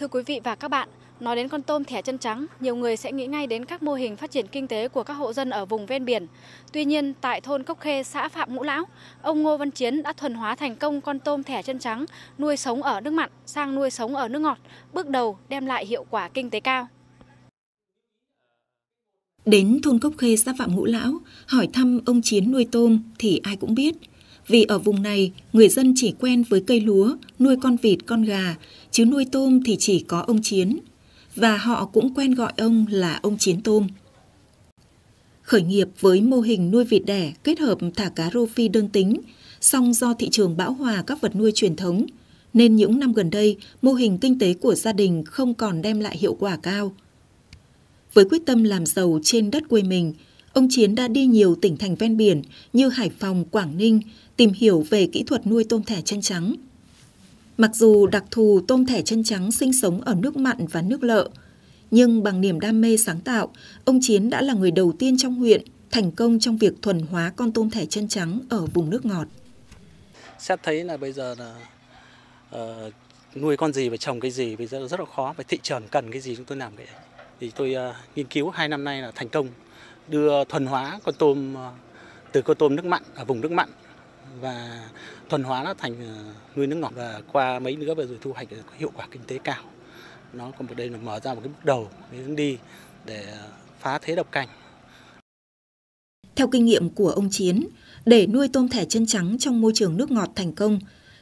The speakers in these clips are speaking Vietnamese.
Thưa quý vị và các bạn, nói đến con tôm thẻ chân trắng, nhiều người sẽ nghĩ ngay đến các mô hình phát triển kinh tế của các hộ dân ở vùng ven biển. Tuy nhiên, tại thôn Cốc Khê, xã Phạm Ngũ Lão, ông Ngô Văn Chiến đã thuần hóa thành công con tôm thẻ chân trắng nuôi sống ở nước mặn sang nuôi sống ở nước ngọt, bước đầu đem lại hiệu quả kinh tế cao. Đến thôn Cốc Khê, xã Phạm Ngũ Lão, hỏi thăm ông Chiến nuôi tôm thì ai cũng biết – vì ở vùng này người dân chỉ quen với cây lúa, nuôi con vịt, con gà, chứ nuôi tôm thì chỉ có ông Chiến. Và họ cũng quen gọi ông là ông Chiến Tôm. Khởi nghiệp với mô hình nuôi vịt đẻ kết hợp thả cá rô phi đơn tính, song do thị trường bão hòa các vật nuôi truyền thống, nên những năm gần đây mô hình kinh tế của gia đình không còn đem lại hiệu quả cao. Với quyết tâm làm giàu trên đất quê mình – Ông Chiến đã đi nhiều tỉnh thành ven biển như Hải Phòng, Quảng Ninh tìm hiểu về kỹ thuật nuôi tôm thẻ chân trắng. Mặc dù đặc thù tôm thẻ chân trắng sinh sống ở nước mặn và nước lợ, nhưng bằng niềm đam mê sáng tạo, ông Chiến đã là người đầu tiên trong huyện thành công trong việc thuần hóa con tôm thẻ chân trắng ở vùng nước ngọt. Xét thấy là bây giờ là uh, nuôi con gì và trồng cái gì bây giờ rất là khó, và thị trường cần cái gì chúng tôi làm cái thì tôi uh, nghiên cứu hai năm nay là thành công đưa thuần hóa con tôm ờ, từ con tôm nước mặn ở à, vùng nước mặn và thuần hóa nó thành ờ, nuôi nước ngọt và qua mấy nữa vừa rồi thu hoạch có hiệu quả kinh tế cao nó còn một đây là mở ra một cái bước đầu cái hướng đi để ờ, phá thế độc canh theo kinh nghiệm của ông Chiến, để nuôi tôm thẻ chân trắng trong môi trường nước ngọt thành công,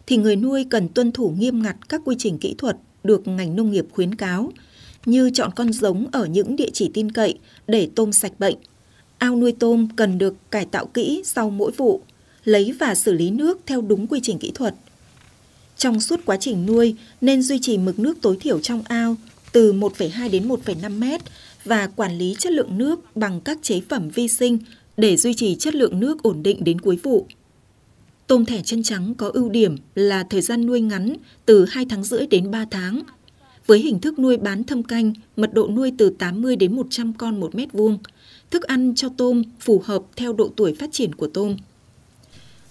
thì người nuôi cần tuân thủ nghiêm ngặt các quy trình kỹ thuật được ngành nông nghiệp khuyến cáo, như chọn con giống ở những địa chỉ tin cậy để tôm sạch bệnh, Ao nuôi tôm cần được cải tạo kỹ sau mỗi vụ, lấy và xử lý nước theo đúng quy trình kỹ thuật. Trong suốt quá trình nuôi nên duy trì mực nước tối thiểu trong ao từ 1,2 đến 1,5 mét và quản lý chất lượng nước bằng các chế phẩm vi sinh để duy trì chất lượng nước ổn định đến cuối vụ. Tôm thẻ chân trắng có ưu điểm là thời gian nuôi ngắn từ 2 tháng rưỡi đến 3 tháng với hình thức nuôi bán thâm canh, mật độ nuôi từ 80 đến 100 con một mét vuông. Thức ăn cho tôm phù hợp theo độ tuổi phát triển của tôm.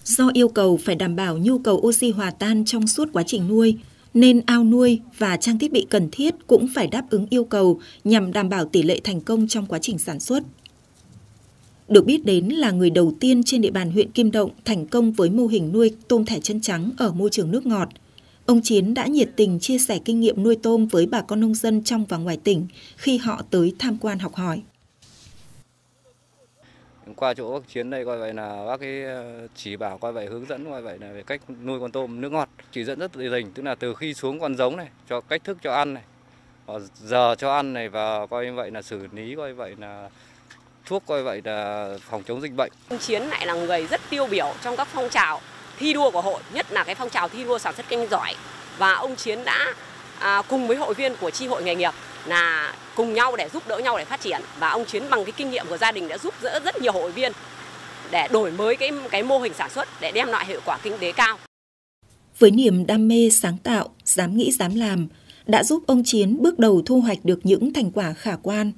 Do yêu cầu phải đảm bảo nhu cầu oxy hòa tan trong suốt quá trình nuôi, nên ao nuôi và trang thiết bị cần thiết cũng phải đáp ứng yêu cầu nhằm đảm bảo tỷ lệ thành công trong quá trình sản xuất. Được biết đến là người đầu tiên trên địa bàn huyện Kim Động thành công với mô hình nuôi tôm thẻ chân trắng ở môi trường nước ngọt – Ông Chiến đã nhiệt tình chia sẻ kinh nghiệm nuôi tôm với bà con nông dân trong và ngoài tỉnh khi họ tới tham quan học hỏi. Qua chỗ bác Chiến đây coi vậy là bác ấy ờ, chỉ bảo coi vậy hướng dẫn coi vậy là về cách nuôi con tôm nước ngọt, chỉ dẫn rất tỉ tình, tức là từ khi xuống con giống này, cho cách thức cho ăn này, giờ cho ăn này và coi như vậy là xử lý coi vậy là thuốc coi vậy là phòng chống dịch bệnh. Ông Chiến lại là người rất tiêu biểu trong các phong trào thi đua của hội, nhất là cái phong trào thi đua sản xuất kinh giỏi và ông Chiến đã à, cùng với hội viên của tri hội nghề nghiệp là cùng nhau để giúp đỡ nhau để phát triển và ông Chiến bằng cái kinh nghiệm của gia đình đã giúp đỡ rất nhiều hội viên để đổi mới cái cái mô hình sản xuất để đem lại hiệu quả kinh tế cao. Với niềm đam mê sáng tạo, dám nghĩ dám làm đã giúp ông Chiến bước đầu thu hoạch được những thành quả khả quan.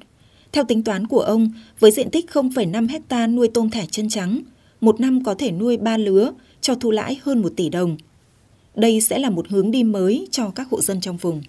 Theo tính toán của ông, với diện tích 0,5 hecta nuôi tôm thẻ chân trắng, một năm có thể nuôi ba lứa cho thu lãi hơn 1 tỷ đồng. Đây sẽ là một hướng đi mới cho các hộ dân trong vùng.